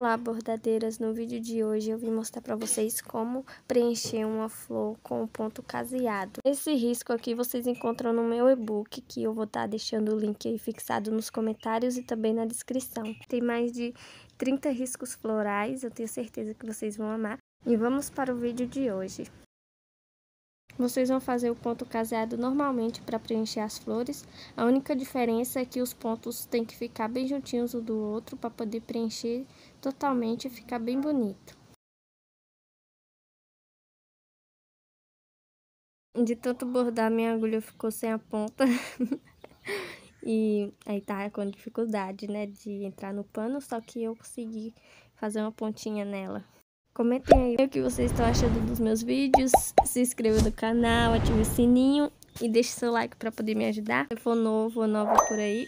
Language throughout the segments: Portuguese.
Olá, bordadeiras! No vídeo de hoje eu vim mostrar para vocês como preencher uma flor com o um ponto caseado. Esse risco aqui vocês encontram no meu e-book, que eu vou estar tá deixando o link aí fixado nos comentários e também na descrição. Tem mais de 30 riscos florais, eu tenho certeza que vocês vão amar. E vamos para o vídeo de hoje. Vocês vão fazer o ponto caseado normalmente para preencher as flores. A única diferença é que os pontos têm que ficar bem juntinhos um do outro para poder preencher totalmente e ficar bem bonito. De tanto bordar, minha agulha ficou sem a ponta. e aí tá é com dificuldade, né, de entrar no pano, só que eu consegui fazer uma pontinha nela. Comentem aí o que vocês estão achando dos meus vídeos. Se inscreva no canal, ative o sininho e deixe seu like para poder me ajudar. Se for novo ou nova por aí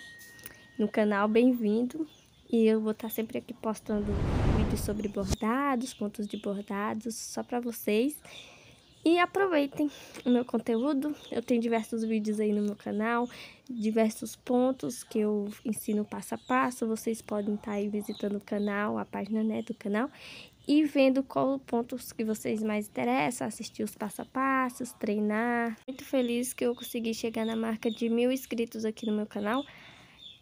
no canal, bem-vindo. E eu vou estar tá sempre aqui postando vídeos sobre bordados, pontos de bordados, só para vocês. E aproveitem o meu conteúdo. Eu tenho diversos vídeos aí no meu canal, diversos pontos que eu ensino passo a passo. Vocês podem estar tá aí visitando o canal, a página né, do canal e vendo qual pontos que vocês mais interessam, assistir os passo a passos, treinar. Muito feliz que eu consegui chegar na marca de mil inscritos aqui no meu canal,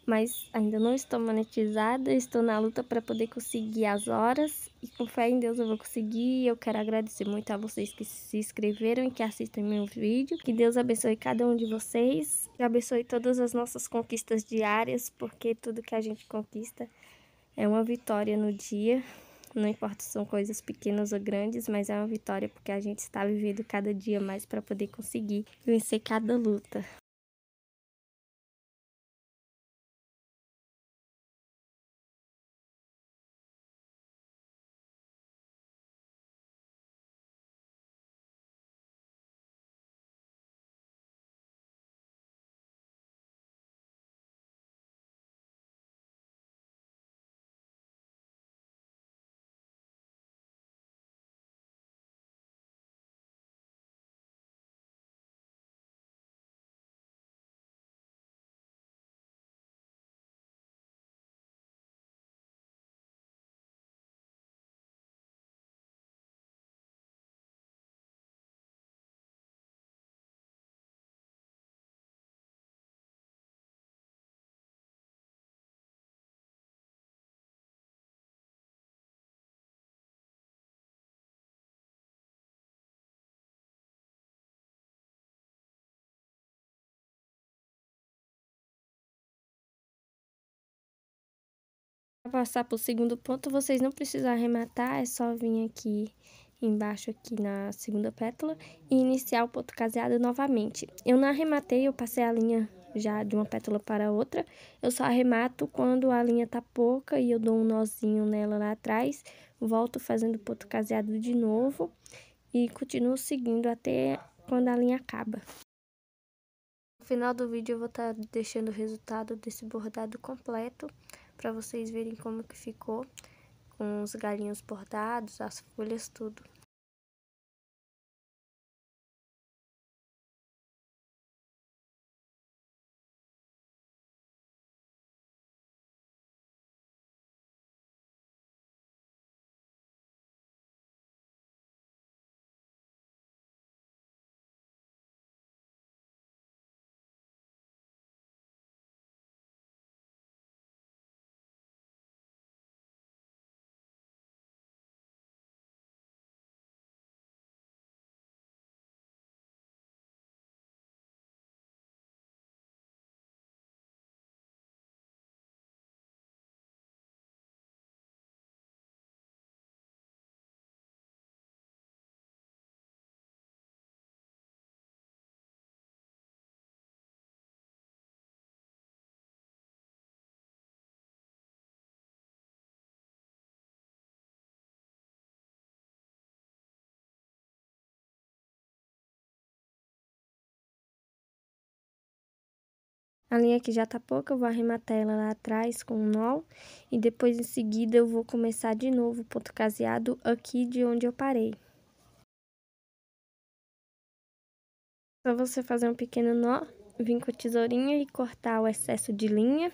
mas ainda não estou monetizada, estou na luta para poder conseguir as horas e com fé em Deus eu vou conseguir. Eu quero agradecer muito a vocês que se inscreveram e que assistem meu vídeo. Que Deus abençoe cada um de vocês, e abençoe todas as nossas conquistas diárias, porque tudo que a gente conquista é uma vitória no dia. Não importa se são coisas pequenas ou grandes, mas é uma vitória porque a gente está vivendo cada dia mais para poder conseguir vencer cada luta. passar para o segundo ponto, vocês não precisam arrematar, é só vir aqui embaixo aqui na segunda pétala e iniciar o ponto caseado novamente. Eu não arrematei, eu passei a linha já de uma pétala para outra, eu só arremato quando a linha tá pouca e eu dou um nozinho nela lá atrás, volto fazendo o ponto caseado de novo e continuo seguindo até quando a linha acaba. No final do vídeo eu vou estar tá deixando o resultado desse bordado completo, para vocês verem como que ficou com os galinhos bordados, as folhas, tudo. A linha que já tá pouca, eu vou arrematar ela lá atrás com um nó. E depois, em seguida, eu vou começar de novo o ponto caseado aqui de onde eu parei. Só você fazer um pequeno nó, vir com a tesourinha e cortar o excesso de linha.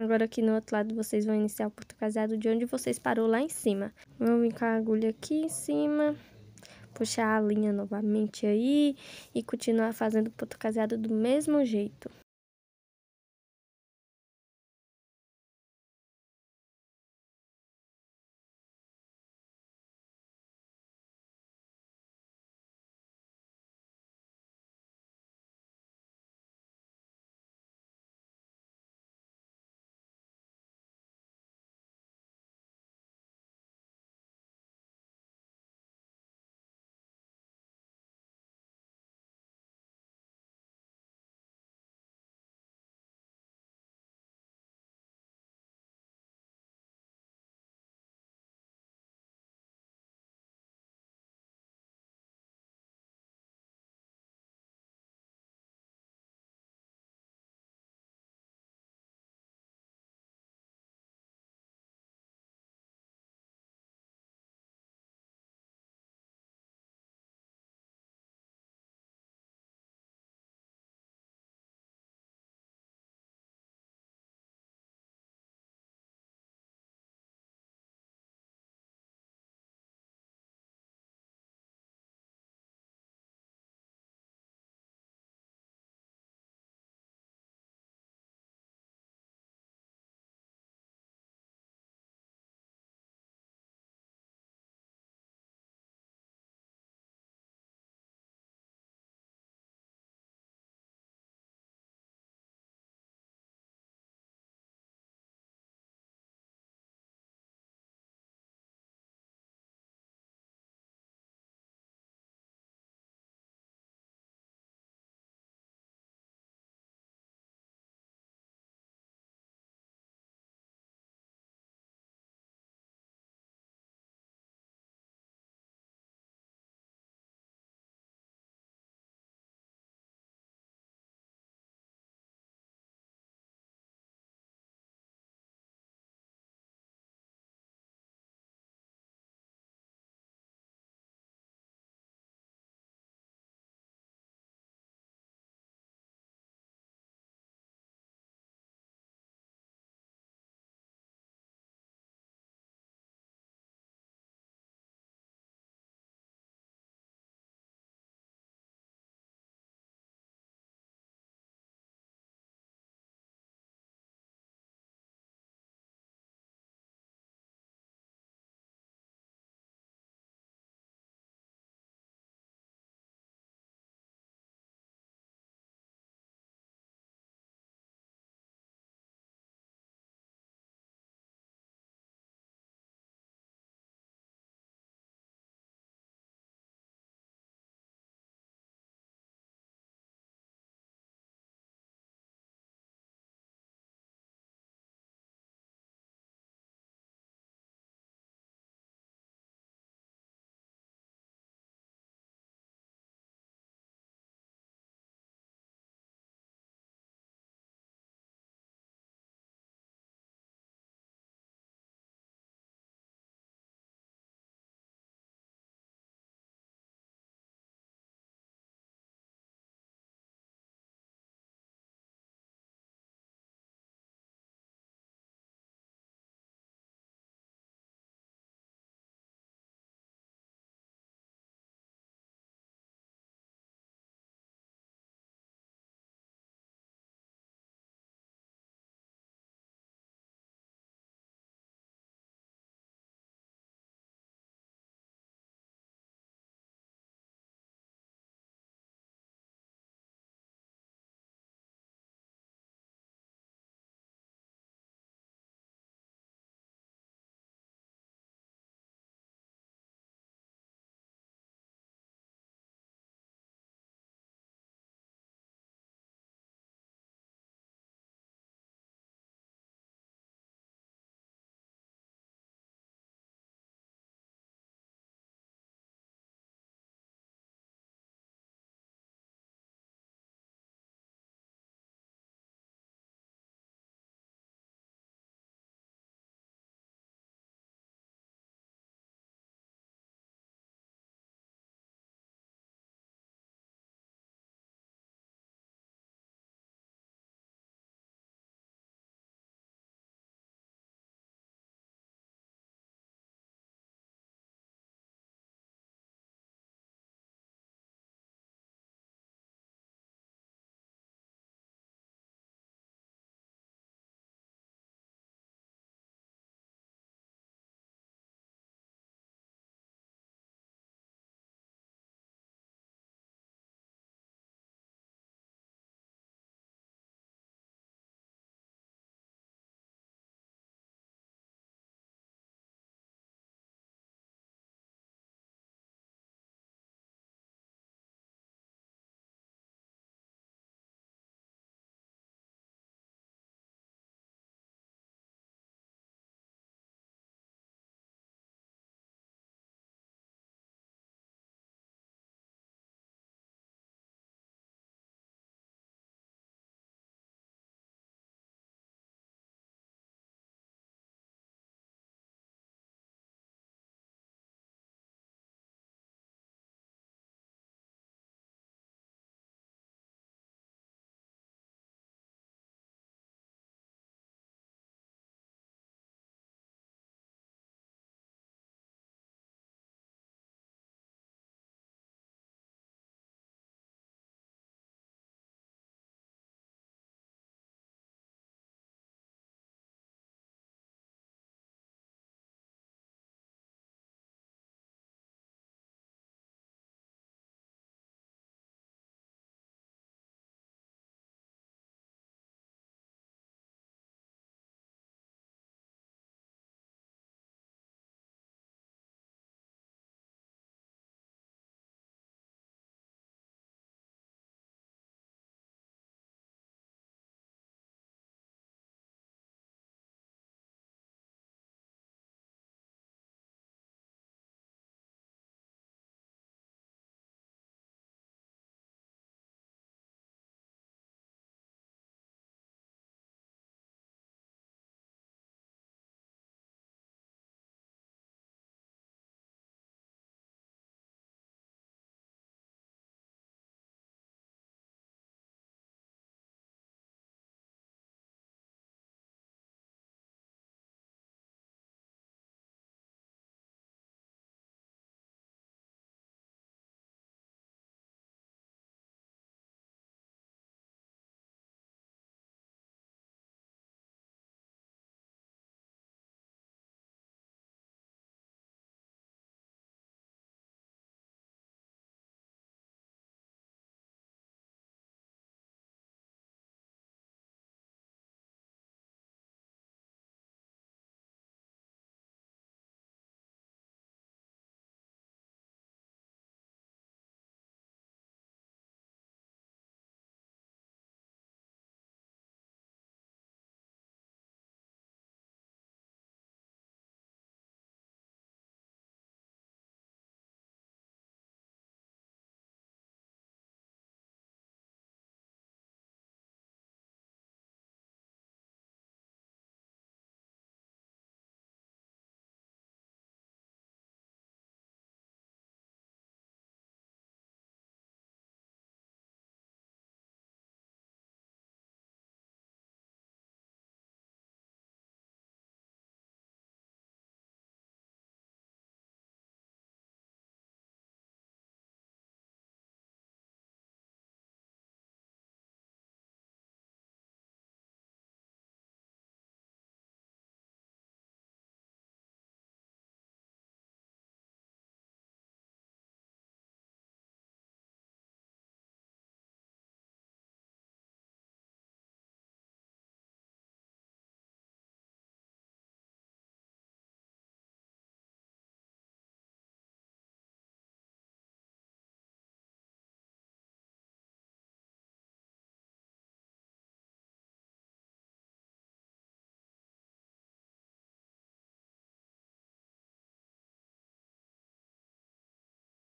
Agora aqui no outro lado vocês vão iniciar o ponto caseado de onde vocês parou lá em cima. Vamos vir com a agulha aqui em cima puxar a linha novamente aí e continuar fazendo o ponto caseado do mesmo jeito.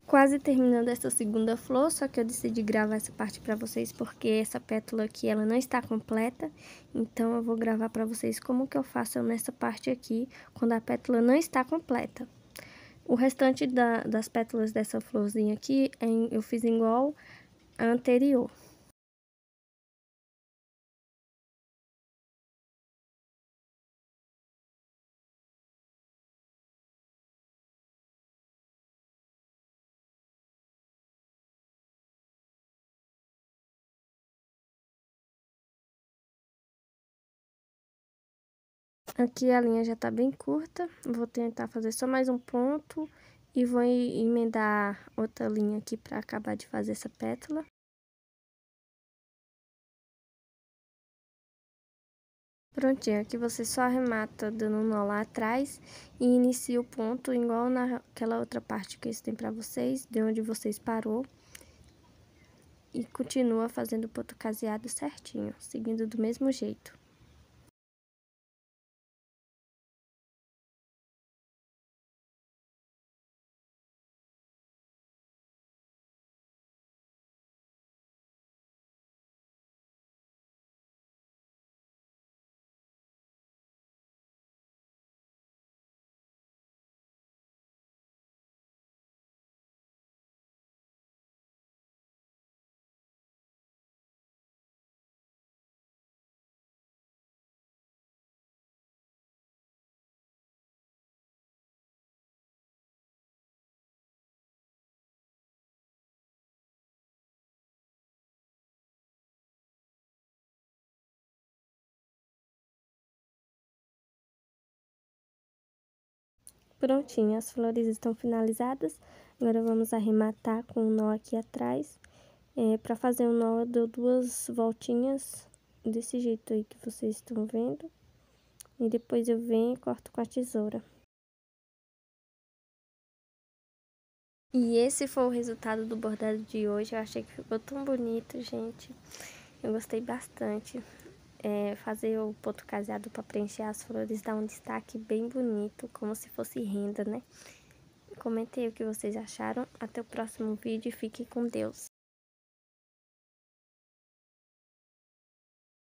Quase terminando essa segunda flor, só que eu decidi gravar essa parte para vocês porque essa pétala aqui ela não está completa, então eu vou gravar para vocês como que eu faço nessa parte aqui quando a pétala não está completa. O restante da, das pétalas dessa florzinha aqui eu fiz igual a anterior. Aqui a linha já tá bem curta, vou tentar fazer só mais um ponto e vou emendar outra linha aqui para acabar de fazer essa pétala. Prontinho, aqui você só arremata dando um nó lá atrás e inicia o ponto igual naquela outra parte que eu ensinei para vocês, de onde vocês parou. E continua fazendo o ponto caseado certinho, seguindo do mesmo jeito. Prontinho, as flores estão finalizadas. Agora, vamos arrematar com um nó aqui atrás. É, para fazer o um nó, eu dou duas voltinhas, desse jeito aí que vocês estão vendo. E depois eu venho e corto com a tesoura. E esse foi o resultado do bordado de hoje. Eu achei que ficou tão bonito, gente. Eu gostei bastante é, fazer o ponto caseado para preencher as flores dá um destaque bem bonito, como se fosse renda, né? Comentei o que vocês acharam. Até o próximo vídeo e com Deus.